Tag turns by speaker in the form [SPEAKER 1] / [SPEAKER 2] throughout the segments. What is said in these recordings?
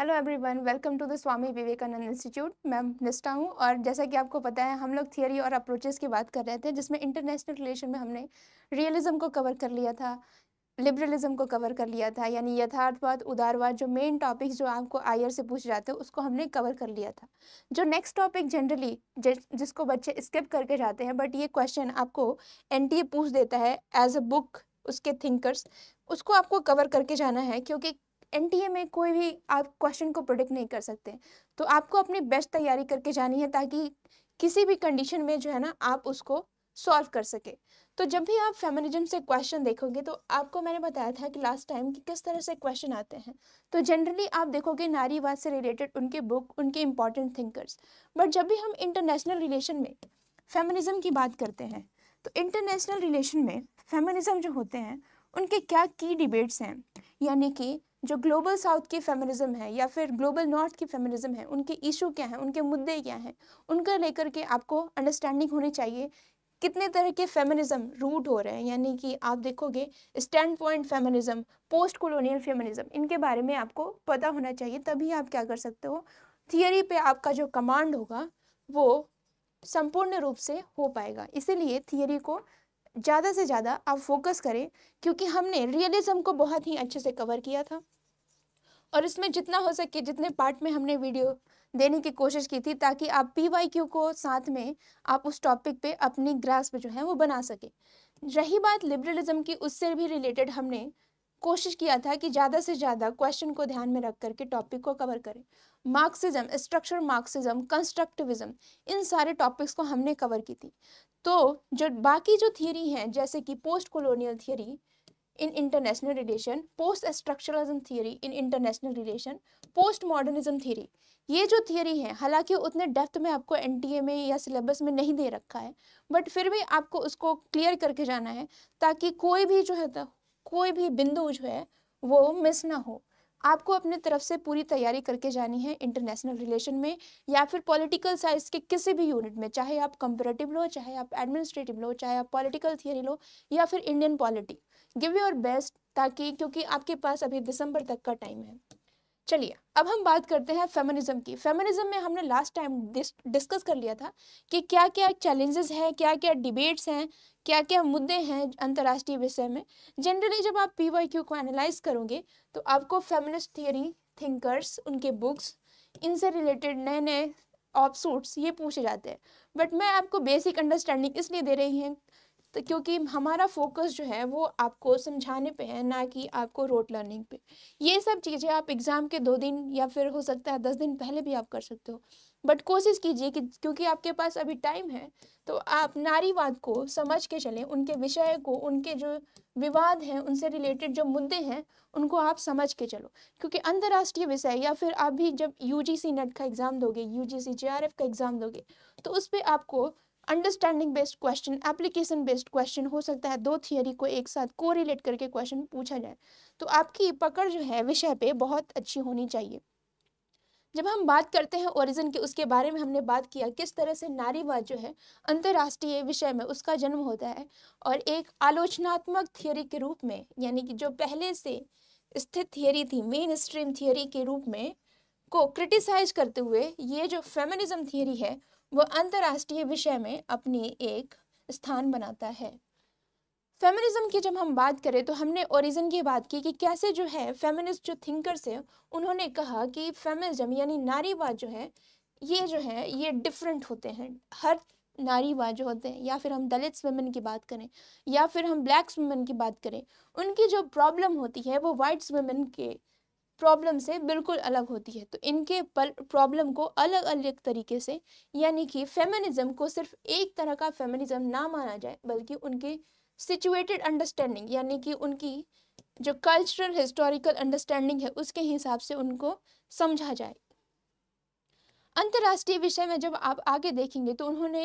[SPEAKER 1] Hello everyone welcome to the Swami Vivekananda institute मैं निष्ठा हूँ और जैसा कि आपको पता है हम लोग थियोरी और अप्रोचेस की बात कर रहे थे जिसमें इंटरनेशनल रिलेशन में हमने रियलिज्म को कवर कर लिया था लिबरलिज्म को कवर कर लिया था यानी यथार्थवाद उदारवाद जो मेन टॉपिक जो आपको आयर से पूछ जाते हैं उसको हमने कवर कर लिया था जो नेक्स्ट टॉपिक जनरली जिसको बच्चे स्किप करके जाते हैं बट ये क्वेश्चन आपको एन पूछ देता है एज अ बुक उसके थिंकर्स उसको आपको कवर करके जाना है क्योंकि एनटीए में कोई भी आप क्वेश्चन को प्रोडिक्ट नहीं कर सकते तो आपको अपनी बेस्ट तैयारी करके जानी है ताकि किसी भी कंडीशन में जो है ना आप उसको सॉल्व कर सके तो जब भी आप फेमिनिज्म से क्वेश्चन देखोगे तो आपको मैंने बताया था कि लास्ट टाइम कि किस तरह से क्वेश्चन आते हैं तो जनरली आप देखोगे नारीवाद से रिलेटेड उनके बुक उनके इम्पोर्टेंट थिंकर्स बट जब भी हम इंटरनेशनल रिलेशन में फेमिनिज्म की बात करते हैं तो इंटरनेशनल रिलेशन में फेमिनिज्म जो होते हैं उनके क्या की डिबेट्स हैं यानी कि जो ग्लोबल साउथ की फेमिनिज्म है या फिर ग्लोबल नॉर्थ की फेमिनिज्म है उनके इशू क्या हैं उनके मुद्दे क्या हैं उनका लेकर के आपको अंडरस्टैंडिंग होनी चाहिए कितने तरह के फेमिनिज्म रूट हो रहे हैं यानी कि आप देखोगे stand point feminism post colonial feminism इनके बारे में आपको पता होना चाहिए तभी आप क्या कर सकते हो थियरी पे आपका जो कमांड होगा वो संपूर्ण रूप से हो पाएगा इसीलिए थियरी को ज़्यादा से ज़्यादा आप फोकस करें क्योंकि हमने रियलिज्म को बहुत ही अच्छे से कवर किया था और इसमें जितना हो सके जितने पार्ट में हमने वीडियो देने की कोशिश की थी ताकि आप पी वाई क्यू को साथ में आप उस टॉपिक पे अपनी ग्रास्प जो है वो बना सके रही बात लिबरलिज्म की उससे भी रिलेटेड हमने कोशिश किया था कि ज़्यादा से ज़्यादा क्वेश्चन को ध्यान में रख करके टॉपिक को कवर करें मार्क्सिज्म स्ट्रक्चर मार्क्सिज्म कंस्ट्रक्टिविज्म इन सारे टॉपिक्स को हमने कवर की थी तो जो बाकी जो थियरी हैं जैसे कि post colonial theory in international relation post structuralism theory in international relation post modernism theory ये जो थियरी है हालांकि उतने डेप्थ में आपको एन में या सिलेबस में नहीं दे रखा है बट फिर भी आपको उसको क्लियर करके जाना है ताकि कोई भी जो है कोई भी बिंदु जो है वो मिस ना हो आपको अपने तरफ से पूरी तैयारी करके जानी है इंटरनेशनल रिलेशन में या फिर पॉलिटिकल साइंस के किसी भी यूनिट में चाहे आप कंपेरेटिव लो चाहे आप एडमिनिस्ट्रेटिव लो चाहे आप पॉलिटिकल थियरी लो या फिर Indian polity give your best ताकि क्योंकि आपके पास अभी दिसंबर तक का टाइम है चलिए अब हम बात करते हैं फेमिनिज्म की फेमिनिज्म में हमने लास्ट टाइम डिस्कस कर लिया था कि क्या क्या चैलेंजेस हैं क्या क्या डिबेट्स हैं क्या क्या मुद्दे हैं अंतर्राष्ट्रीय विषय में जनरली जब आप पी वाई क्यू को एनालाइज करोगे तो आपको फेमिनिस्ट थियरी थिंकर्स उनके बुक्स इनसे रिलेटेड नए नए ऑप ये पूछे जाते हैं बट मैं आपको बेसिक अंडरस्टैंडिंग इसलिए दे रही हूँ तो क्योंकि हमारा फोकस जो है वो आपको समझाने पे है ना कि आपको रोट लर्निंग पे ये सब चीज़ें आप एग्ज़ाम के दो दिन या फिर हो सकता है दस दिन पहले भी आप कर सकते हो बट कोशिश कीजिए कि क्योंकि आपके पास अभी टाइम है तो आप नारीवाद को समझ के चलें उनके विषय को उनके जो विवाद हैं उनसे रिलेटेड जो मुद्दे हैं उनको आप समझ के चलो क्योंकि अंतर्राष्ट्रीय विषय या फिर आप भी जब यू जी नेट का एग्ज़ाम दोगे यू जी का एग्ज़ाम दोगे तो उस पर आपको understanding based question application based question हो सकता है दो थियोरी को एक साथ को रिलेट करके क्वेश्चन पूछा जाए तो आपकी पकड़ जो है विषय पे बहुत अच्छी होनी चाहिए जब हम बात करते हैं ओरिजिन के उसके बारे में हमने बात किया किस तरह से नारीवाद जो है अंतर्राष्ट्रीय विषय में उसका जन्म होता है और एक आलोचनात्मक थियोरी के रूप में यानी कि जो पहले से स्थित थियोरी थी मेन स्ट्रीम थियोरी के रूप में को क्रिटिसाइज करते हुए ये जो फेमिनिज्म थियरी है वो अंतर्राष्ट्रीय विषय में अपनी एक स्थान बनाता है फेमिनिज्म की जब हम बात करें तो हमने ओरिजिन की बात की कि कैसे जो है फेमिनिस्ट जो थिंकर्स हैं उन्होंने कहा कि फेमिनिज्म यानी नारीवाद जो है ये जो है ये डिफरेंट होते हैं हर नारीवाद जो होते हैं या फिर हम दलित वुमेन की बात करें या फिर हम ब्लैक्स वुमेन की बात करें उनकी जो प्रॉब्लम होती है वो वाइट्स वुमेन के प्रॉब्लम से बिल्कुल अलग होती है तो इनके प्रॉब्लम को अलग अलग तरीके से यानी कि फेमिनिज्म को सिर्फ एक तरह का फेमिनिज्म ना माना जाए बल्कि उनके सिचुएटेड अंडरस्टैंडिंग यानी कि उनकी जो कल्चरल हिस्टोरिकल अंडरस्टैंडिंग है उसके हिसाब से उनको समझा जाए अंतर्राष्ट्रीय विषय में जब आप आगे देखेंगे तो उन्होंने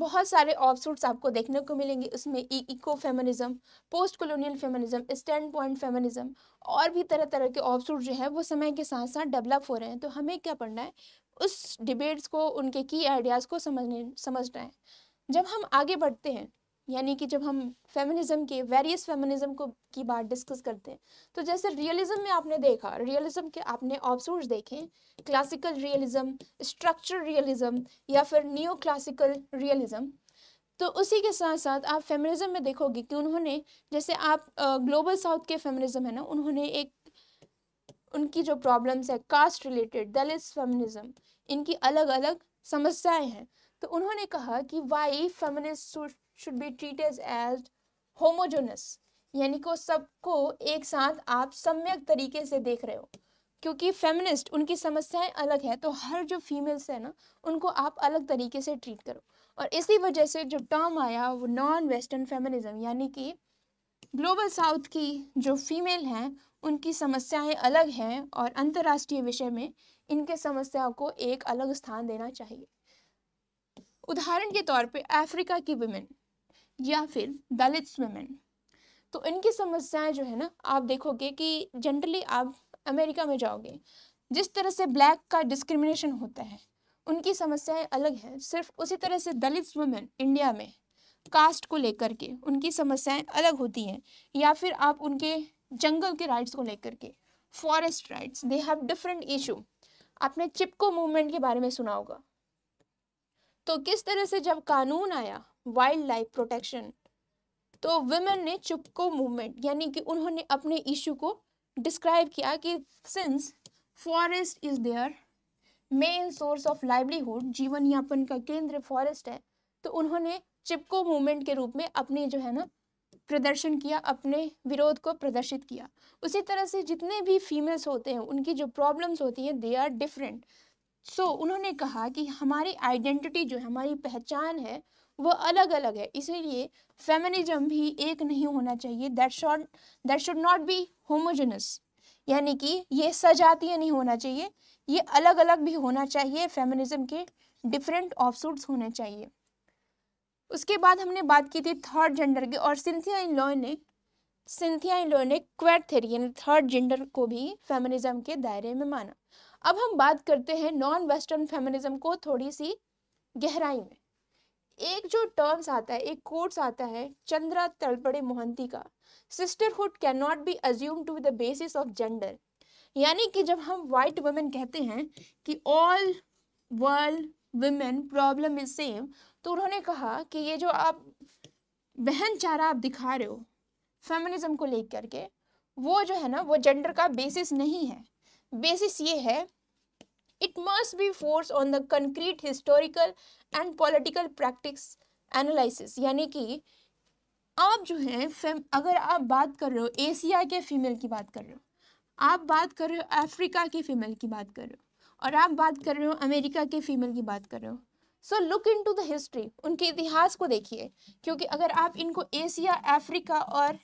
[SPEAKER 1] बहुत सारे ऑफसूट्स आपको देखने को मिलेंगे उसमें eco feminism post colonial feminism stand point feminism और भी तरह तरह के ऑफसूट जो है वो समय के साथ साथ डेवलप हो रहे हैं तो हमें क्या पढ़ना है उस डिबेट्स को उनके की आइडियाज़ को समझने समझना है जब हम आगे बढ़ते हैं यानी कि जब हम फेमिनिज्म के वेरियस फेमिनिज्म को की बात डिस्कस करते हैं तो जैसे रियलिज्म में आपने देखा रियलिज्म के आपने ऑब्सर्व देखे क्लासिकल रियलिज्म स्ट्रक्चर रियलिज्म या फिर नियो क्लासिकल रियलिज्म तो उसी के साथ साथ आप फेमिनिज्म में देखोगे कि उन्होंने जैसे आप ग्लोबल साउथ के फेमिनिज्म है ना उन्होंने एक उनकी जो प्रॉब्लम्स है कास्ट रिलेटेड दलित फेमिनिज्म इनकी अलग अलग समस्याएं हैं तो उन्होंने कहा कि why feminist should be treated as homogenous यानी को सबको एक साथ आप सम्यक तरीके से देख रहे हो क्योंकि फेमिनिस्ट उनकी समस्याएं अलग है तो हर जो फीमेल्स है ना उनको आप अलग तरीके से ट्रीट करो और इसी वजह से जो टर्म आया वो नॉन वेस्टर्न फेमिनिज्म यानी कि ग्लोबल साउथ की जो फीमेल हैं उनकी समस्याएं अलग हैं और अंतर्राष्ट्रीय विषय में इनके समस्याओं को एक अलग स्थान देना चाहिए उदाहरण के तौर पे अफ्रीका की वुमेन या फिर दलित वुमेन तो इनकी समस्याएं जो है ना आप देखोगे कि जनरली आप अमेरिका में जाओगे जिस तरह से ब्लैक का डिस्क्रिमिनेशन होता है उनकी समस्याएं अलग हैं सिर्फ उसी तरह से दलित वुमेन इंडिया में कास्ट को लेकर के उनकी समस्याएं अलग होती हैं या फिर आप उनके जंगल के राइट्स को लेकर के forest rights they have different issue आपने चिपको मूवमेंट के बारे में सुना होगा तो किस तरह से जब कानून आया वाइल्ड लाइफ प्रोटेक्शन तो वुमेन ने चुपको मूवमेंट यानी कि उन्होंने अपने इशू को डिस्क्राइब किया कि since forest is their main source of livelihood जीवन यापन का केंद्र फॉरेस्ट है तो उन्होंने चिपको मूवमेंट के रूप में अपने जो है ना प्रदर्शन किया अपने विरोध को प्रदर्शित किया उसी तरह से जितने भी फीमेल्स होते हैं उनकी जो प्रॉब्लम्स होती हैं दे आर डिफरेंट सो उन्होंने कहा कि हमारी आइडेंटिटी जो है हमारी पहचान है वो अलग अलग है इसीलिए फेमिनिज्म भी एक नहीं होना चाहिए that should that should not be homogenous यानी कि ये सजातीय नहीं होना चाहिए ये अलग अलग भी होना चाहिए फेमिनिज्म के डिफरेंट ऑफसूट्स होने चाहिए उसके बाद हमने बात की थी थर्ड जेंडर की और सिंथिया इन लॉय ने सिंथिया इन लॉय ने क्वेट थेरी यानी थर्ड जेंडर को भी फेमिनिज्म के दायरे में माना अब हम बात करते हैं नॉन वेस्टर्न फेमिनिज्म को थोड़ी सी गहराई में एक जो टर्म्स आता है एक कोर्स आता है चंद्रा तलपड़े मोहंती का sisterhood can not be assume to the basis of gender यानी कि जब हम वाइट वुमेन कहते हैं कि all world women problem is same तो उन्होंने कहा कि ये जो आप बहन चारा आप दिखा रहे हो फेमिनिज्म को लेकर के वो जो है ना वो जेंडर का बेसिस नहीं है बेसिस ये है It must be forced on the concrete historical and political practice analysis यानी कि आप जो है अगर आप बात कर रहे हो एशिया के फीमेल की बात कर रहे हो आप बात कर रहे हो अफ्रीका के फीमेल की बात कर रहे हो और आप बात कर रहे हो अमेरिका के फीमेल की बात कर रहे हो so look into the history उनके इतिहास को देखिए क्योंकि अगर आप इनको एशिया अफ्रीका और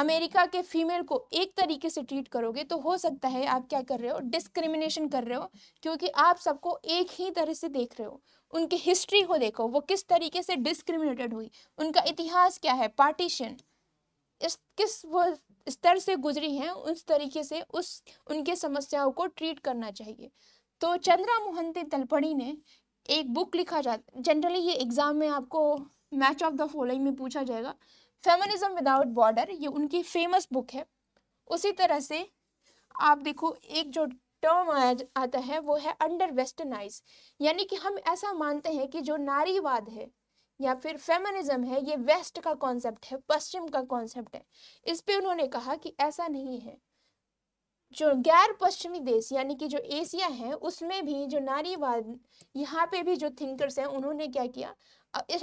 [SPEAKER 1] अमेरिका के फीमेल को एक तरीके से ट्रीट करोगे तो हो सकता है आप क्या कर रहे हो डिस्क्रिमिनेशन कर रहे हो क्योंकि आप सबको एक ही तरह से देख रहे हो उनकी हिस्ट्री को देखो वो किस तरीके से डिस्क्रिमिनेटेड हुई उनका इतिहास क्या है पार्टीशन इस किस वो स्तर से गुजरी हैं उस तरीके से उस उनके समस्याओं को ट्रीट करना चाहिए तो चंद्रा मोहनती तलपड़ी ने एक बुक लिखा जा जनरली ये एग्ज़ाम में आपको मैच ऑफ द फॉलोइंग में पूछा जाएगा फेमिनिज्म विदाउट बॉर्डर ये उनकी फेमस बुक है उसी तरह से आप देखो एक जो टर्म आता है वो है अंडर वेस्टर्नाइज यानी कि हम ऐसा मानते हैं कि जो नारीवाद है या फिर फेमिनिज्म है ये वेस्ट का कॉन्सेप्ट है पश्चिम का कॉन्सेप्ट है इस पे उन्होंने कहा कि ऐसा नहीं है जो गैर पश्चिमी देश यानी कि जो एशिया है उसमें भी जो नारीवाद यहाँ पे भी जो थिंकर्स हैं उन्होंने क्या किया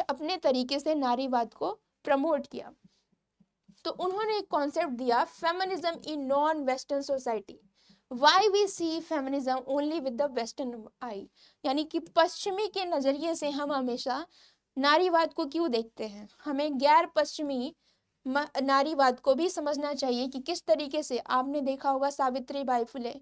[SPEAKER 1] अपने तरीके से नारीवाद को प्रमोट किया तो उन्होंने एक कॉन्सेप्ट दिया feminism in non western society why we see feminism only with the western eye यानी कि पश्चिमी के नज़रिए से हम हमेशा नारीवाद को क्यों देखते हैं हमें गैर पश्चिमी नारीवाद को भी समझना चाहिए कि किस तरीके से आपने देखा होगा सावित्री बाई फुले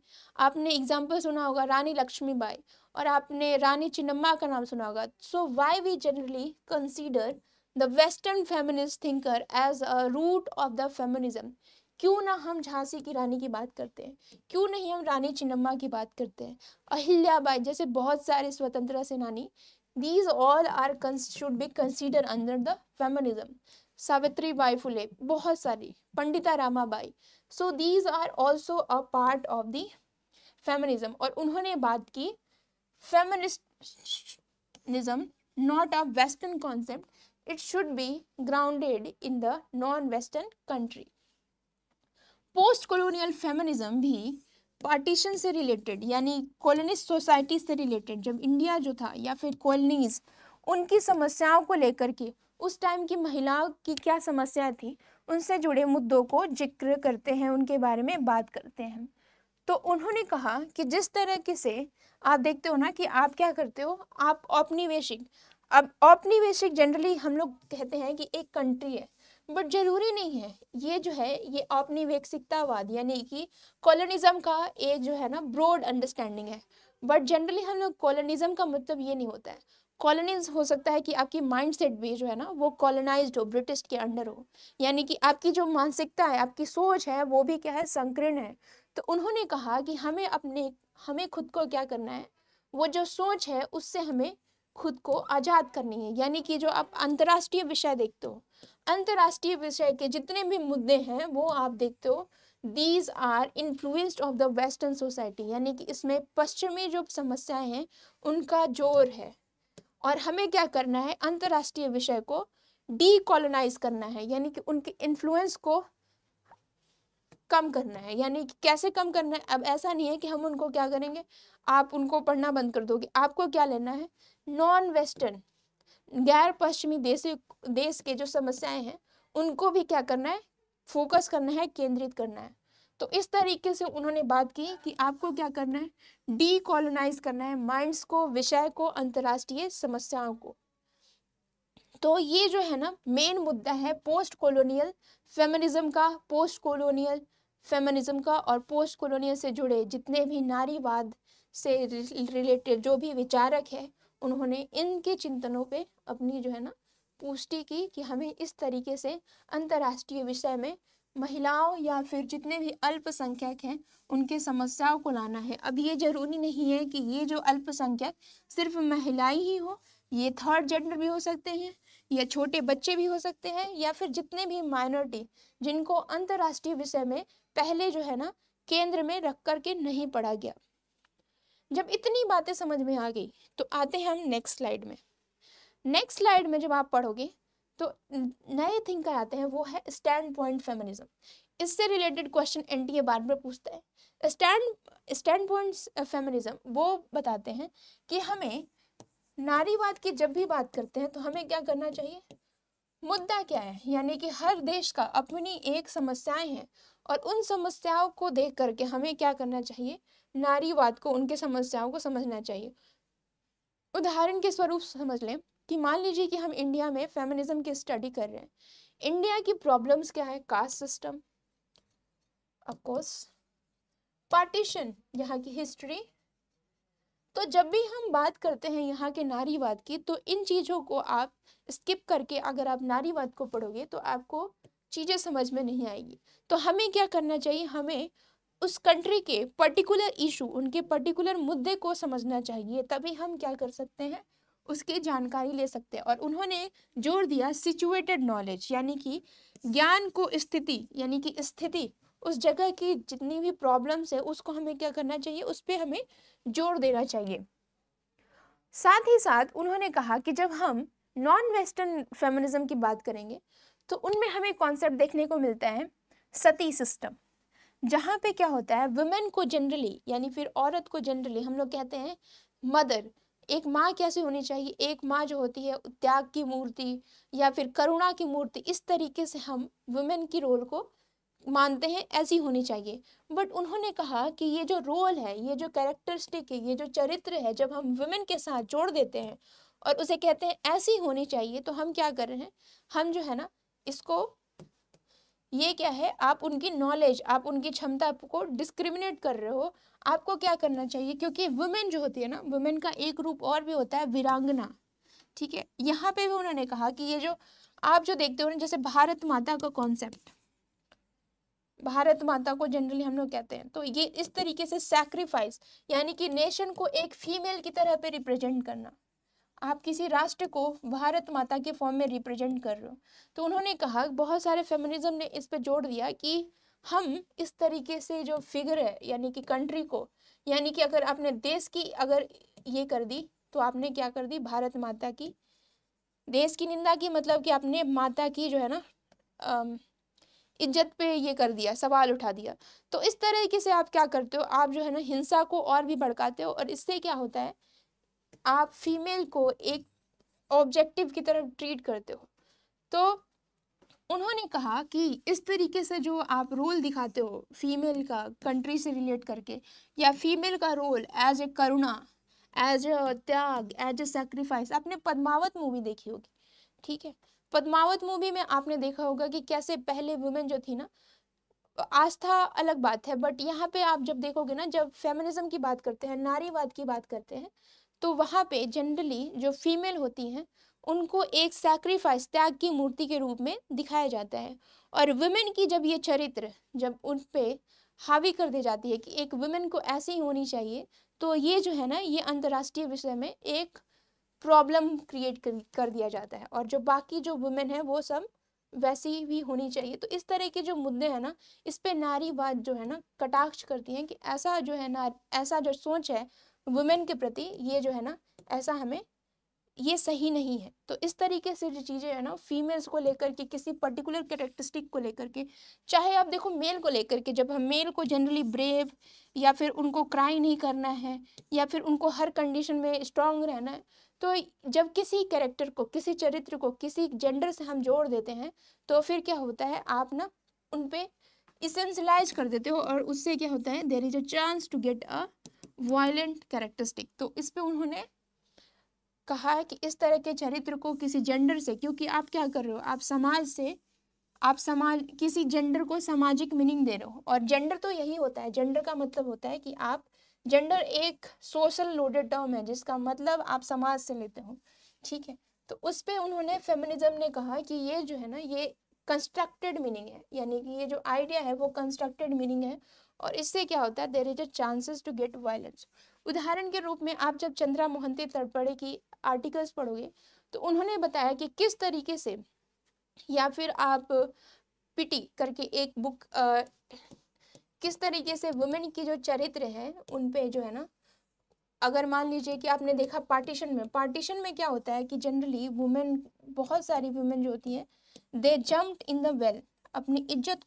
[SPEAKER 1] आपने एग्जाम्पल सुना होगा रानी लक्ष्मी बाई और आपने रानी चिन्नम्मा का नाम सुना होगा so why we generally consider the western feminist thinker as a root of the feminism क्यों ना हम झांसी की रानी की बात करते हैं क्यों नहीं हम रानी चिन्नम्मा की बात करते हैं अहिल्याबाई जैसे बहुत सारे स्वतंत्रता सेनानी these all are should be consider under the feminism Savitri Bai Phule बहुत सारी Pandita Ramabai so these are also a part of the feminism और उन्होंने बात की feminism not a western concept it should be grounded in the non-western country. Post colonial feminism भी partition से related यानी colonist society से रिलेटेड जब इंडिया जो था या फिर कॉलोनीज उनकी समस्याओं को लेकर के उस टाइम की महिलाओं की क्या समस्या थी उनसे जुड़े मुद्दों को जिक्र करते हैं उनके बारे में बात करते हैं तो उन्होंने कहा कि जिस तरह से आप देखते हो ना कि आप क्या करते हो आप औपनिवेशिक अब औपनिवेशिक जनरली हम लोग कहते हैं कि एक कंट्री है बट जरूरी नहीं है ये जो है ये औपनिवेशिकतावाद यानी कि कॉलोनिज्म का एक जो है ना ब्रॉड अंडरस्टैंडिंग है बट जनरली हम लोग कॉलोनिज्म का मतलब ये नहीं होता है कॉलोनीज हो सकता है कि आपकी माइंडसेट भी जो है ना वो कॉलोनाइज हो ब्रिटिश के अंडर हो यानी कि आपकी जो मानसिकता है आपकी सोच है वो भी क्या है संकीर्ण है तो उन्होंने कहा कि हमें अपने हमें खुद को क्या करना है वो जो सोच है उससे हमें खुद को आज़ाद करनी है यानी कि जो आप अंतर्राष्ट्रीय विषय देखते हो अंतर्राष्ट्रीय विषय के जितने भी मुद्दे हैं वो आप देखते हो these are influenced of the western society यानी कि इसमें पश्चिमी जो समस्याएं हैं उनका जोर है और हमें क्या करना है अंतर्राष्ट्रीय विषय को डी करना है यानी कि उनके इन्फ्लुएंस को कम करना है यानी कि कैसे कम करना है अब ऐसा नहीं है कि हम उनको क्या करेंगे आप उनको पढ़ना बंद कर दोगे आपको क्या लेना है नॉन वेस्टर्न गैर पश्चिमी देश देश के जो समस्याएं हैं उनको भी क्या करना है फोकस करना है केंद्रित करना है तो इस तरीके से उन्होंने बात की कि आपको क्या करना है डीकोलोनाइज करना है माइंड्स को विषय को अंतर्राष्ट्रीय समस्याओं को तो ये जो है ना मेन मुद्दा है पोस्ट कॉलोनियल फेमिनिज्म का पोस्ट कॉलोनियल फेमिनिज्म का और पोस्ट कॉलोनियल से जुड़े जितने भी नारीवाद से रिलेटेड जो भी विचारक है उन्होंने इनके चिंतनों पे अपनी जो है ना पुष्टि की कि हमें इस तरीके से अंतर्राष्ट्रीय विषय में महिलाओं या फिर जितने भी अल्पसंख्यक हैं उनके समस्याओं को लाना है अब ये ज़रूरी नहीं है कि ये जो अल्पसंख्यक सिर्फ महिलाएं ही हो ये थर्ड जेंडर भी हो सकते हैं या छोटे बच्चे भी हो सकते हैं या फिर जितने भी माइनॉरिटी जिनको अंतर्राष्ट्रीय विषय में पहले जो है ना केंद्र में रख कर के नहीं पढ़ा गया जब इतनी बातें समझ में आ गई तो आते हैं हम नेक्स्ट स्लाइड में नेक्स्ट स्लाइड में जब आप पढ़ोगे तो नए थिंकर आते हैं वो है स्टैंड पॉइंट फेमिनिज्म इससे related question N T A बार बार पूछता है स्टैंड स्टैंड पॉइंट फेमिनिज्म वो बताते हैं कि हमें नारीवाद की जब भी बात करते हैं तो हमें क्या करना चाहिए मुद्दा क्या है यानी कि हर देश का अपनी एक समस्याएं हैं और उन समस्याओं को देख करके हमें क्या करना चाहिए नारीवाद को उनके समस्याओं को समझना चाहिए उदाहरण के स्वरूप समझ लें कि मान लीजिए कि हम इंडिया में फेमिनिज्म की स्टडी कर रहे हैं इंडिया की प्रॉब्लम्स क्या है caste system of course partition यहाँ की हिस्ट्री तो जब भी हम बात करते हैं यहाँ के नारीवाद की तो इन चीज़ों को आप स्किप करके अगर आप नारीवाद को पढ़ोगे तो आपको चीज़ें समझ में नहीं आएगी तो हमें क्या करना चाहिए हमें उस कंट्री के पर्टिकुलर इशू उनके पर्टिकुलर मुद्दे को समझना चाहिए तभी हम क्या कर सकते हैं उसकी जानकारी ले सकते हैं और उन्होंने जोर दिया सिचुएटेड नॉलेज यानी कि ज्ञान को स्थिति यानी कि स्थिति उस जगह की जितनी भी प्रॉब्लम्स है उसको हमें क्या करना चाहिए उस पर हमें जोर देना चाहिए साथ ही साथ उन्होंने कहा कि जब हम नॉन वेस्टर्न फेमिनिज्म की बात करेंगे तो उनमें हमें कॉन्सेप्ट देखने को मिलता है सती सिस्टम जहाँ पे क्या होता है वुमेन को जनरली यानी फिर औरत को जनरली हम लोग कहते हैं मदर एक माँ कैसे होनी चाहिए एक माँ जो होती है त्याग की मूर्ति या फिर करुणा की मूर्ति इस तरीके से हम वुमेन की रोल को मानते हैं ऐसी होनी चाहिए बट उन्होंने कहा कि ये जो रोल है ये जो कैरेक्टरिस्टिक है ये जो चरित्र है जब हम वुमेन के साथ जोड़ देते हैं और उसे कहते हैं ऐसी होनी चाहिए तो हम क्या कर रहे हैं हम जो है ना इसको ये क्या है आप उनकी नॉलेज आप उनकी क्षमता को डिस्क्रिमिनेट कर रहे हो आपको क्या करना चाहिए क्योंकि वुमेन जो होती है ना वुमेन का एक रूप और भी होता है वीरांगना ठीक है यहाँ पे भी उन्होंने कहा कि ये जो आप जो देखते हो ना जैसे भारत माता का कॉन्सेप्ट भारत माता को जनरली हम लोग कहते हैं तो ये इस तरीके से सैक्रिफाइस यानी कि नेशन को एक फीमेल की तरह पे रिप्रेजेंट करना आप किसी राष्ट्र को भारत माता के फॉर्म में रिप्रेजेंट कर रहे हो तो उन्होंने कहा बहुत सारे फेमिनिज्म ने इस पे जोड़ दिया कि हम इस तरीके से जो फिगर है यानी कि कंट्री को यानी कि अगर आपने देश की अगर ये कर दी तो आपने क्या कर दी भारत माता की देश की निंदा की मतलब कि आपने माता की जो है ना इज्जत पे ये कर दिया सवाल उठा दिया तो इस तरीके से आप क्या करते हो आप जो है ना हिंसा को और भी भड़काते हो और इससे क्या होता है आप फीमेल को एक ऑब्जेक्टिव की तरफ ट्रीट करते हो तो उन्होंने कहा कि इस तरीके से जो आप रोल दिखाते हो फीमेल का कंट्री से रिलेट करके या फीमेल का रोल एज ए करुणा एज ए त्याग एज ए सेक्रीफाइस आपने पद्मावत मूवी देखी होगी ठीक है पद्मावत मूवी में आपने देखा होगा कि कैसे पहले वुमेन जो थी ना आस्था अलग बात है बट यहाँ पे आप जब देखोगे ना जब फेमिनिज्म की बात करते हैं नारीवाद की बात करते हैं तो वहाँ पे जनरली जो फीमेल होती हैं उनको एक सैक्रिफाइस त्याग की मूर्ति के रूप में दिखाया जाता है और वुमेन की जब ये चरित्र जब उन पर हावी कर दी जाती है कि एक वुमेन को ऐसी होनी चाहिए तो ये जो है ना ये अंतर्राष्ट्रीय विषय में एक प्रॉब्लम क्रिएट कर दिया जाता है और जो बाकी जो वुमेन है वो सब वैसी भी होनी चाहिए तो इस तरह के जो मुद्दे हैं ना इस पे नारीवाद जो है ना कटाक्ष करती हैं कि ऐसा जो है ना ऐसा जो सोच है वुमेन के प्रति ये जो है ना ऐसा हमें ये सही नहीं है तो इस तरीके से जो चीज़ें है ना फीमेल्स को लेकर के किसी पर्टिकुलर करेक्टरिस्टिक को लेकर के चाहे आप देखो मेल को लेकर के जब हम मेल को जनरली ब्रेव या फिर उनको क्राई नहीं करना है या फिर उनको हर कंडीशन में स्ट्रांग रहना है तो जब किसी कैरेक्टर को किसी चरित्र को किसी जेंडर से हम जोड़ देते हैं तो फिर क्या होता है आप ना उन पर इसेंशलाइज कर देते हो और उससे क्या होता है there is a chance to get a violent characteristic तो इस पर उन्होंने कहा है कि इस तरह के चरित्र को किसी जेंडर से क्योंकि आप क्या कर रहे हो आप समाज से आप समाज किसी जेंडर को सामाजिक मीनिंग दे रहे हो और जेंडर तो यही होता है जेंडर का मतलब होता है कि आप जेंडर एक सोशल लोडेड टर्म है जिसका मतलब आप समाज से लेते हो ठीक है तो उस पर उन्होंने फेमिनिज्म ने कहा कि ये जो है ना ये कंस्ट्रक्टेड मीनिंग है यानी कि ये जो आइडिया है वो कंस्ट्रक्टेड मीनिंग है और इससे क्या होता है there is a chances to get violence उदाहरण के रूप में आप जब चंद्रा मोहंती तड़पड़े की आर्टिकल्स पढ़ोगे तो उन्होंने बताया कि किस तरीके से या फिर आप पिटी करके एक बुक किस तरीके से वुमेन की जो चरित्र है उन पे जो है ना अगर मान लीजिए कि आपने देखा पार्टीशन में पार्टीशन में क्या होता है कि जनरली वुमेन बहुत सारी वुमेन जो होती हैं they jumped in the well अपनी इज्जत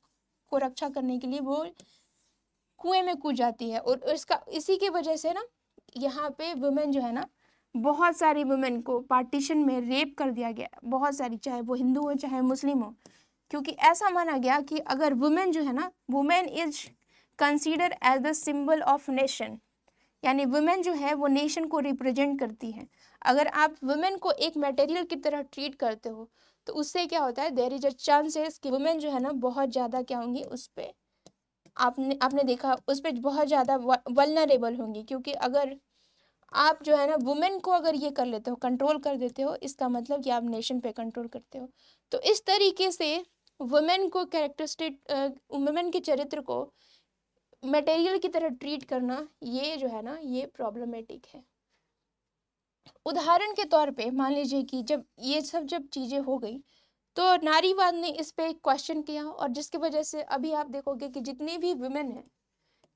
[SPEAKER 1] को रक्षा करने के लिए वो कुएं में कूद जाती है और इसका इसी की वजह से ना यहाँ पे वुमेन जो है ना बहुत सारी वुमेन को पार्टीशन में रेप कर दिया गया बहुत सारी चाहे वो हिंदू हो चाहे मुस्लिम हो क्योंकि ऐसा माना गया कि अगर वुमेन जो है ना women is consider as the symbol of nation यानी वुमेन जो है वो नेशन को रिप्रेजेंट करती है अगर आप वुमेन को एक मटेरियल की तरह ट्रीट करते हो तो उससे क्या होता है देर इज अ चांसेस कि वुमेन जो है ना बहुत ज़्यादा क्या होंगी उस पर आपने आपने देखा उस पर बहुत ज़्यादा वलनरेबल होंगी क्योंकि अगर आप जो है ना वुमेन को अगर ये कर लेते हो कंट्रोल कर देते हो इसका मतलब कि आप नेशन पे कंट्रोल करते हो तो इस तरीके से वुमेन को कैरेक्टरिस्टिक वुमेन के चरित्र को मटेरियल की तरह ट्रीट करना ये जो है ना ये प्रॉब्लमेटिक है उदाहरण के तौर पे मान लीजिए कि जब ये सब जब चीज़ें हो गई तो नारीवाद ने इस पर क्वेश्चन किया और जिसके वजह से अभी आप देखोगे कि जितनी भी वुमेन हैं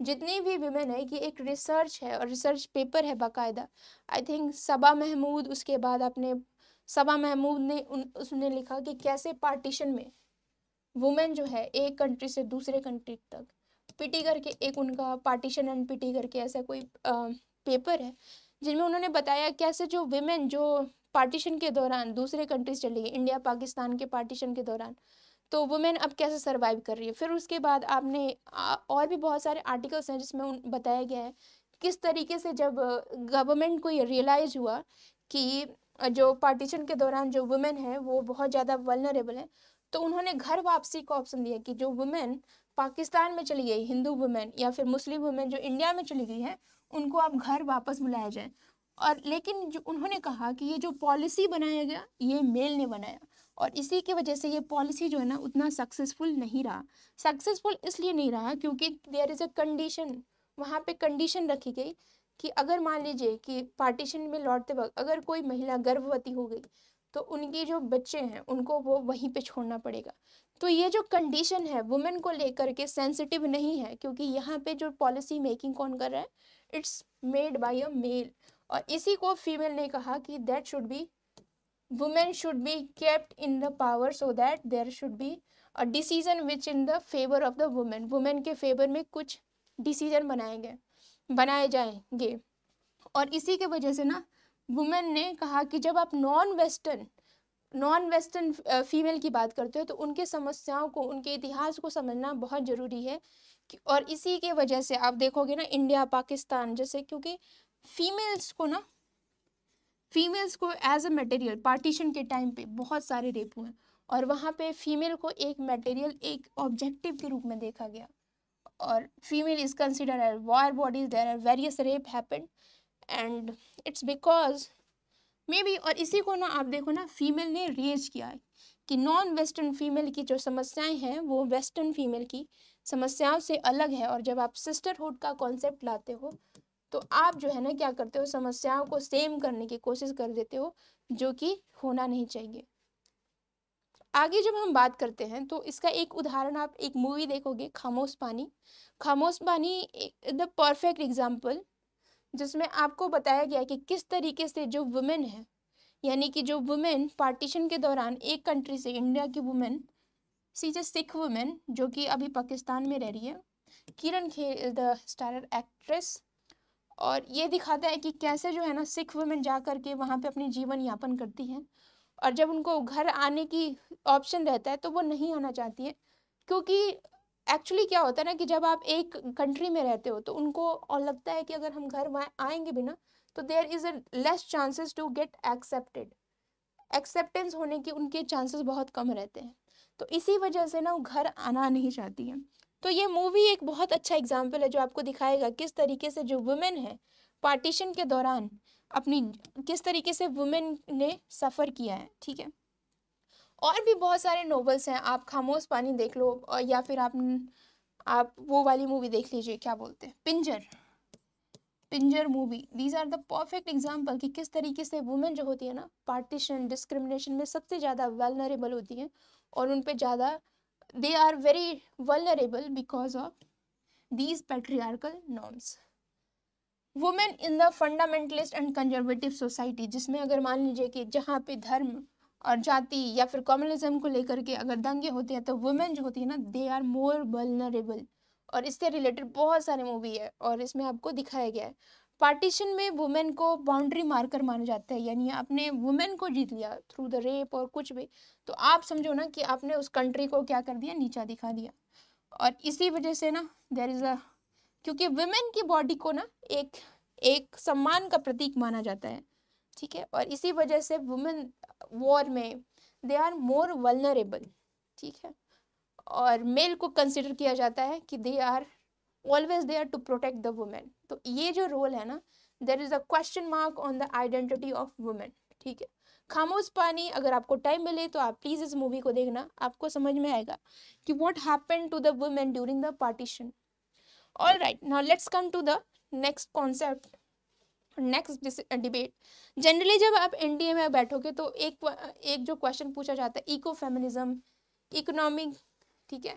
[SPEAKER 1] जितनी भी वुमेन है ये एक रिसर्च है और रिसर्च पेपर है बाकायदा आई थिंक सबा महमूद उसके बाद अपने सबा महमूद ने उन उसने लिखा कि कैसे पार्टीशन में वुमेन जो है एक कंट्री से दूसरे कंट्री तक पीटी करके एक उनका पार्टीशन एंड करके ऐसा कोई आ, पेपर है जिनमें उन्होंने बताया कैसे जो वेमेन जो पार्टीशन के दौरान दूसरे कंट्रीज चली गई इंडिया पाकिस्तान के पार्टीशन के दौरान तो वुमेन अब कैसे सर्वाइव कर रही है फिर उसके बाद आपने और भी बहुत सारे आर्टिकल्स हैं जिसमें उन बताया गया है किस तरीके से जब गवर्नमेंट को ये रियलाइज हुआ कि जो पार्टीशन के दौरान जो वुमेन है वो बहुत ज़्यादा वलनरेबल है तो उन्होंने घर वापसी का ऑप्शन दिया कि जो वुमेन पाकिस्तान में चली गई हिंदू वुमेन या फिर मुस्लिम वुमेन जो इंडिया में चली गई है उनको आप घर वापस बुलाया जाए और लेकिन जो उन्होंने कहा कि ये जो पॉलिसी बनाया गया ये मेल ने बनाया और इसी की वजह से ये पॉलिसी जो है ना उतना सक्सेसफुल नहीं रहा सक्सेसफुल इसलिए नहीं रहा क्योंकि देयर इज़ अ कंडीशन वहाँ पे कंडीशन रखी गई कि अगर मान लीजिए कि पार्टीशन में लौटते वक्त अगर कोई महिला गर्भवती हो गई तो उनके जो बच्चे हैं उनको वो वहीं पे छोड़ना पड़ेगा तो ये जो कंडीशन है वुमेन को लेकर के सेंसिटिव नहीं है क्योंकि यहाँ पे जो पॉलिसी मेकिंग कौन कर रहा है it's made by a male और इसी को फीमेल ने कहा कि that should be women should be kept in the power so that there should be a decision which in the favour of the women women के favour में कुछ decision बनाए गए बनाए जाएंगे और इसी के वजह से ना वुमेन ने कहा कि जब आप non western non western female की बात करते हो तो उनके समस्याओं को उनके इतिहास को समझना बहुत ज़रूरी है और इसी के वजह से आप देखोगे ना इंडिया पाकिस्तान जैसे क्योंकि फीमेल्स को ना फीमेल्स को एज अ मटेरियल पार्टीशन के टाइम पे बहुत सारे रेप हुए और वहाँ पे फीमेल को एक मटेरियल एक ऑब्जेक्टिव के रूप में देखा गया और female is consider as war bodies there are various rape happen and it's because maybe और इसी को ना आप देखो ना फीमेल ने रेज किया है कि नॉन वेस्टर्न फीमेल की जो समस्याएं हैं वो वेस्टर्न फीमेल की समस्याओं से अलग है और जब आप सिस्टरहुड का कॉन्सेप्ट लाते हो तो आप जो है ना क्या करते हो समस्याओं को सेम करने की कोशिश कर देते हो जो कि होना नहीं चाहिए आगे जब हम बात करते हैं तो इसका एक उदाहरण आप एक मूवी देखोगे खामोश पानी खामोश पानी द परफेक्ट एग्जाम्पल जिसमें आपको बताया गया कि किस तरीके से जो वुमेन है यानी कि जो वुमेन पार्टीशन के दौरान एक कंट्री से इंडिया की वुमेन सीजे सिख वुमेन जो कि अभी पाकिस्तान में रह रही है Kiron Kher the starrer actress और ये दिखाता है कि कैसे जो है ना सिख वुमेन जा कर के वहाँ पर अपनी जीवन यापन करती हैं और जब उनको घर आने की ऑप्शन रहता है तो वो नहीं आना चाहती हैं क्योंकि एक्चुअली क्या होता है ना कि जब आप एक कंट्री में रहते हो तो उनको और लगता है कि अगर हम घर वहाँ आएंगे भी ना तो there is a less chances to get accepted acceptance होने के उनके चांसेस बहुत कम रहते हैं तो इसी वजह से ना वो घर आना नहीं चाहती हैं तो ये मूवी एक बहुत अच्छा एग्जाम्पल है जो आपको दिखाएगा किस तरीके से जो वुमेन है पार्टीशन के दौरान अपनी किस तरीके से वुमेन ने सफ़र किया है ठीक है और भी बहुत सारे नोवेल्स हैं आप खामोश पानी देख लो या फिर आप आप वो वाली मूवी देख लीजिए क्या बोलते हैं Pinjar Pinjar movie these are the perfect example कि किस तरीके से वुमेन जो होती है ना पार्टीशन डिस्क्रिमिनेशन में सबसे ज़्यादा वेलनरेबल होती हैं और उन पर ज़्यादा they are very vulnerable because of these patriarchal norms women in the fundamentalist and conservative society जिसमें अगर मान लीजिए कि जहाँ पे धर्म और जाति या फिर कम्युनिज्म को लेकर के अगर दंगे होते हैं तो वुमेन जो होती है ना दे आर मोर वलनरेबल और इससे रिलेटेड बहुत सारे मूवी है और इसमें आपको दिखाया गया है पार्टीशन में वुमेन को बाउंड्री मारकर माना जाता है यानी आपने वुमेन को जीत लिया थ्रू द रेप और कुछ भी तो आप समझो ना कि आपने उस कंट्री को क्या कर दिया नीचा दिखा दिया और इसी वजह से ना देर इज़ अ क्योंकि वुमेन की बॉडी को ना एक एक सम्मान का प्रतीक माना जाता है ठीक है और इसी वजह से वुमेन वॉर में दे आर मोर वलनरेबल ठीक है और मेल को कंसिडर किया जाता है कि they are always they are to protect the women तो ये जो रोल है ना there is a question mark on the identity of women ठीक है खामोश पानी अगर आपको टाइम मिले तो आप प्लीज़ इस मूवी को देखना आपको समझ में आएगा कि what happen to the women during the partition all right now let's come to the next concept next debate generally जब आप एनडीए में बैठोगे तो एक एक जो क्वेश्चन पूछा जाता है इको फेमिनिज्म इकोनॉमिक ठीक है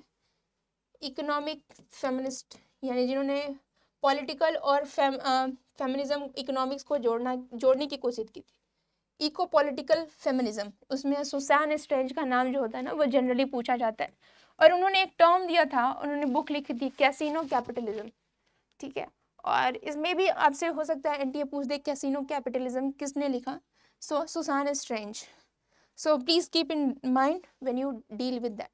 [SPEAKER 1] इकोनॉमिक फेमिनिस्ट यानी जिन्होंने पॉलिटिकल और फेम, फेमिनिज्म इकोनॉमिक्स को जोड़ना जोड़ने की कोशिश की थी इको पॉलिटिकल फेमिनिज्म उसमें सुसान स्ट्रेंज का नाम जो होता है ना वो जनरली पूछा जाता है और उन्होंने एक टर्म दिया था उन्होंने बुक लिखी थी कैसीनो कैपिटलिज्म ठीक है और इसमें भी आपसे हो सकता है एन टी पूछ दे कैसीनो कैपिटलिज्म किसने लिखा so Susan Strange so please keep in mind when you deal with that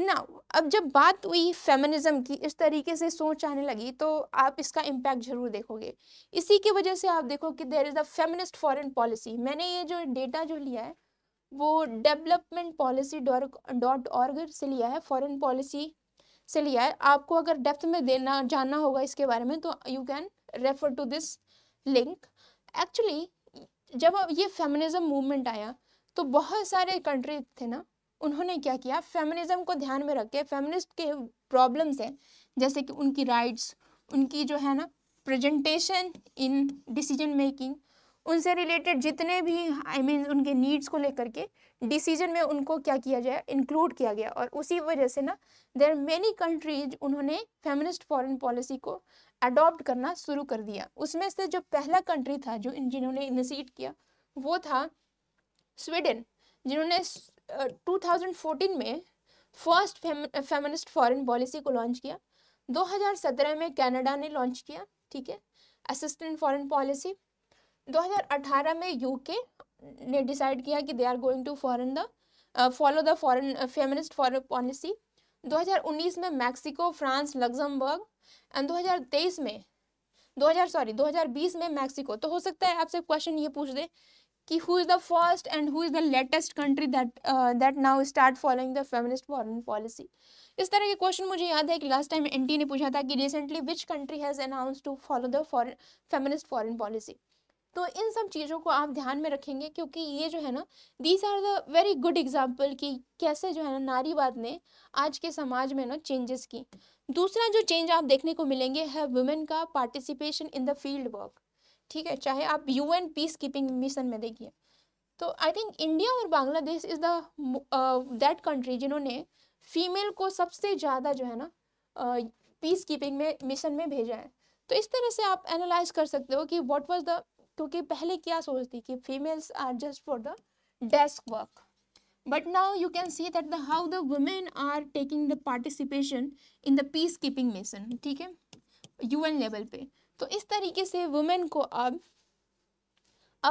[SPEAKER 1] now अब जब बात हुई फेमिनिज्म की इस तरीके से सोच आने लगी तो आप इसका इम्पैक्ट जरूर देखोगे इसी की वजह से आप देखो कि there is a feminist foreign policy मैंने ये जो डेटा जो लिया है वो डेवलपमेंट पॉलिसी डॉट ऑर्ग से लिया है फॉरेन पॉलिसी से लिया है आपको अगर डेप्थ में देना जानना होगा इसके बारे में तो you can refer to this link actually जब ये फेमिनिज्म मूवमेंट आया तो बहुत सारे कंट्री थे ना उन्होंने क्या किया फेमिनिज्म को ध्यान में रख के फेमिनिस्ट के प्रॉब्लम्स हैं जैसे कि उनकी राइट्स उनकी जो है ना प्रेजेंटेशन इन डिसीजन मेकिंग उनसे रिलेटेड जितने भी आई I मीन mean, उनके नीड्स को लेकर के डिसीजन में उनको क्या किया जाए इंक्लूड किया गया और उसी वजह से ना देर मेनी कंट्रीज उन्होंने फेमिनिस्ट फॉरेन पॉलिसी को अडॉप्ट करना शुरू कर दिया उसमें से जो पहला कंट्री था जो जिन्होंने इनिशिएट किया वो था स्वीडन जिन्होंने टू में फर्स्ट फेमिनिस्ट फॉरन पॉलिसी को लॉन्च किया दो में कैनेडा ने लॉन्च किया ठीक है असिस्टेंट फॉरेन पॉलिसी 2018 में यूके ने डिसाइड किया कि they are going to foreign the follow the foreign feminist foreign policy 2019 में मैक्सिको फ्रांस लग्जमबर्ग एंड 2023 में 2000 सॉरी 2020 में मैक्सिको तो हो सकता है आपसे क्वेश्चन ये पूछ दे कि who is the first and who is the latest country that that now start following the feminist foreign policy इस तरह के क्वेश्चन मुझे याद है कि लास्ट टाइम एनटी ने पूछा था कि recently which country has announce to follow the foreign feminist foreign policy तो इन सब चीज़ों को आप ध्यान में रखेंगे क्योंकि ये जो है ना these are the very good example कि कैसे जो है ना नारीवाद ने आज के समाज में ना चेंजेस की दूसरा जो चेंज आप देखने को मिलेंगे है वुमेन का participation in the field work ठीक है चाहे आप U N peacekeeping mission में देखिए तो आई थिंक इंडिया और Bangladesh is the that country जिन्होंने फीमेल को सबसे ज़्यादा जो है ना पीस कीपिंग में मिशन में भेजा है तो इस तरह से आप एनालाइज कर सकते हो कि व्हाट वाज द क्योंकि पहले क्या सोचती कि females are just for the desk work but now you can see that the how the women are taking the participation in the peacekeeping mission ठीक है यूएन लेवल पे तो इस तरीके से वुमेन को अब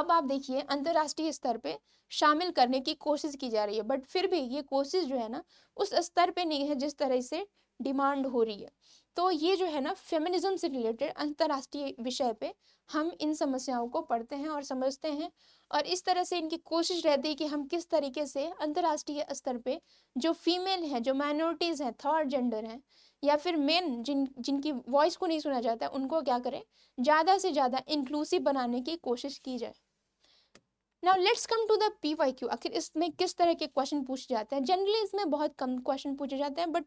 [SPEAKER 1] अब आप देखिए अंतर्राष्ट्रीय स्तर पे शामिल करने की कोशिश की जा रही है बट फिर भी ये कोशिश जो है ना उस स्तर पे नहीं है जिस तरह से डिमांड हो रही है तो ये जो है ना फेमिनिज्म से रिलेटेड अंतर्राष्ट्रीय विषय पे हम इन समस्याओं को पढ़ते हैं और समझते हैं और इस तरह से इनकी कोशिश रहती है कि हम किस तरीके से अंतर्राष्ट्रीय स्तर पे जो फीमेल हैं जो माइनॉरिटीज़ हैं थर्ड जेंडर हैं या फिर मेन जिन जिनकी वॉइस को नहीं सुना जाता उनको क्या करें ज़्यादा से ज़्यादा इंक्लूसिव बनाने की कोशिश की जाए now let's come to the P Y Q आखिर इसमें किस तरह के क्वेश्चन पूछे जाते हैं जनरली इसमें बहुत कम क्वेश्चन पूछे जाते हैं but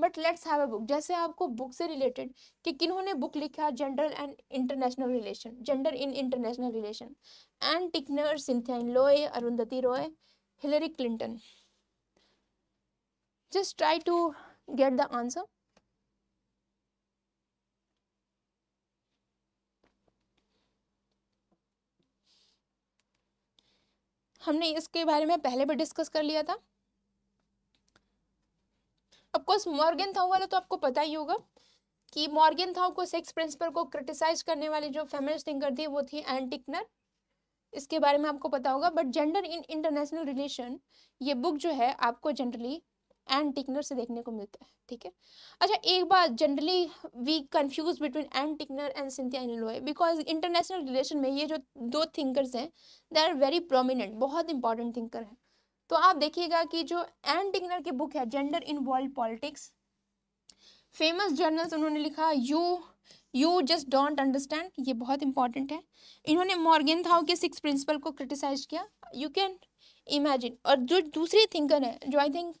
[SPEAKER 1] but let's have a book जैसे आपको बुक से रिलेटेड कि किन्होंने बुक लिखा gender and international relation gender in international relation and Tickner Cynthia Enloe Arundhati Roy Hillary Clinton just try to get the answer हमने इसके बारे में पहले भी डिस्कस कर लिया था ऑफकोर्स मॉर्गन थाउ वाला तो आपको पता ही होगा कि मॉर्गन थाउ को सेक्स प्रिंसिपल को क्रिटिसाइज करने वाली जो फेमस थिंकर थी वो थी एंटिकनर टिकनर इसके बारे में आपको पता होगा but gender in international relation ये बुक जो है आपको जनरली एंड टिकनर से देखने को मिलता है ठीक है अच्छा एक बात generally we confuse between and Tickner and Cynthia Enloe because international relation में ये जो दो थिंकर्स हैं दे आर वेरी प्रोमिनेंट बहुत इंपॉर्टेंट थिंकर हैं तो आप देखिएगा कि जो एन टिगनर की बुक है gender in world politics famous journals उन्होंने लिखा you you just don't understand ये बहुत इंपॉर्टेंट है इन्होंने मॉर्गेन थाउ के सिक्स प्रिंसिपल को क्रिटिसाइज किया यू कैन इमेजिन और जो दूसरे थिंकर हैं जो आई थिंक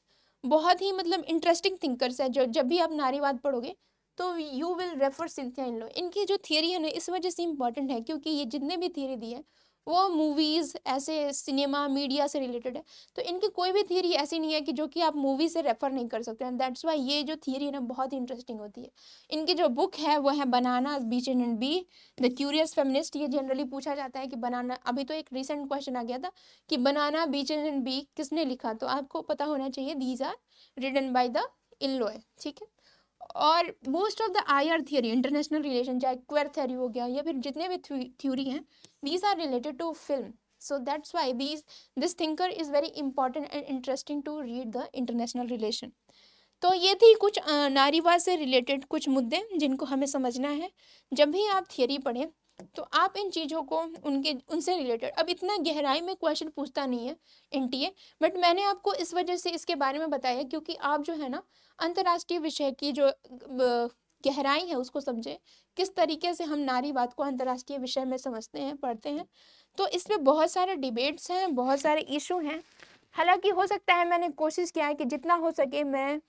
[SPEAKER 1] बहुत ही मतलब इंटरेस्टिंग थिंकर्स हैं जो जब भी आप नारीवाद पढ़ोगे तो you will refer Cynthia Enloe इनकी जो थियरी है ना इस वजह से इंपॉर्टेंट है क्योंकि ये जितने भी थियरी दी है वो मूवीज़ ऐसे सिनेमा मीडिया से रिलेटेड है तो इनकी कोई भी थियरी ऐसी नहीं है कि जो कि आप मूवी से रेफ़र नहीं कर सकते दैट्स वाई ये जो थियरी है ना बहुत इंटरेस्टिंग होती है इनकी जो बुक है वो है banana beach and be the curious feminist ये जनरली पूछा जाता है कि बनाना अभी तो एक रिसेंट क्वेश्चन आ गया था कि बनाना बीच एंड बी किसने लिखा तो आपको पता होना चाहिए these are written by the Enloe ठीक है और most of the I R theory international relation चाहे क्वेर थ्योरी हो गया या फिर जितने भी थ्योरी हैं these are related to film so that's why these this thinker is very important and interesting to read the international relation तो ये थी कुछ नारीवाद से रिलेटेड कुछ मुद्दे जिनको हमें समझना है जब भी आप थियरी पढ़ें तो आप इन चीज़ों को उनके उनसे रिलेटेड अब इतना गहराई में क्वेश्चन पूछता नहीं है ए बट मैंने आपको इस वजह से इसके बारे में बताया क्योंकि आप जो है ना अंतर्राष्ट्रीय विषय की जो गहराई है उसको समझें किस तरीके से हम नारीवाद को अंतर्राष्ट्रीय विषय में समझते हैं पढ़ते हैं तो इस पर बहुत सारे डिबेट्स हैं बहुत सारे इशू हैं हालांकि हो सकता है मैंने कोशिश किया है कि जितना हो सके मैं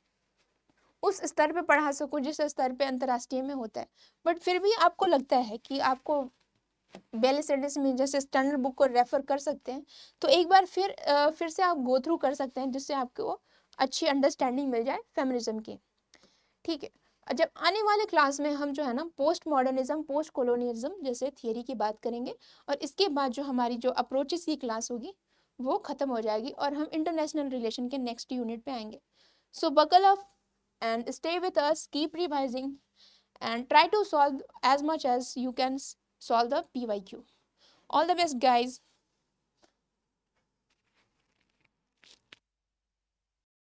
[SPEAKER 1] उस स्तर पे पढ़ा सकूँ जिस स्तर पे अंतर्राष्ट्रीय में होता है बट फिर भी आपको लगता है कि आपको बेले सेडेस में जैसे स्टैंडर्ड बुक को रेफर कर सकते हैं तो एक बार फिर फिर से आप गो थ्रू कर सकते हैं जिससे आपको अच्छी अंडरस्टैंडिंग मिल जाए फेमिनिज्म की ठीक है जब आने वाले क्लास में हम जो है ना पोस्ट मॉडर्निज्म पोस्ट कॉलोनियलिज्म जैसे थियोरी की बात करेंगे और इसके बाद जो हमारी जो अप्रोचेस की क्लास होगी वो ख़त्म हो जाएगी और हम इंटरनेशनल रिलेशन के नेक्स्ट यूनिट पे आएंगे so buckle of and stay with us, keep revising and try to solve as much as you can solve the PYQ. All the best guys.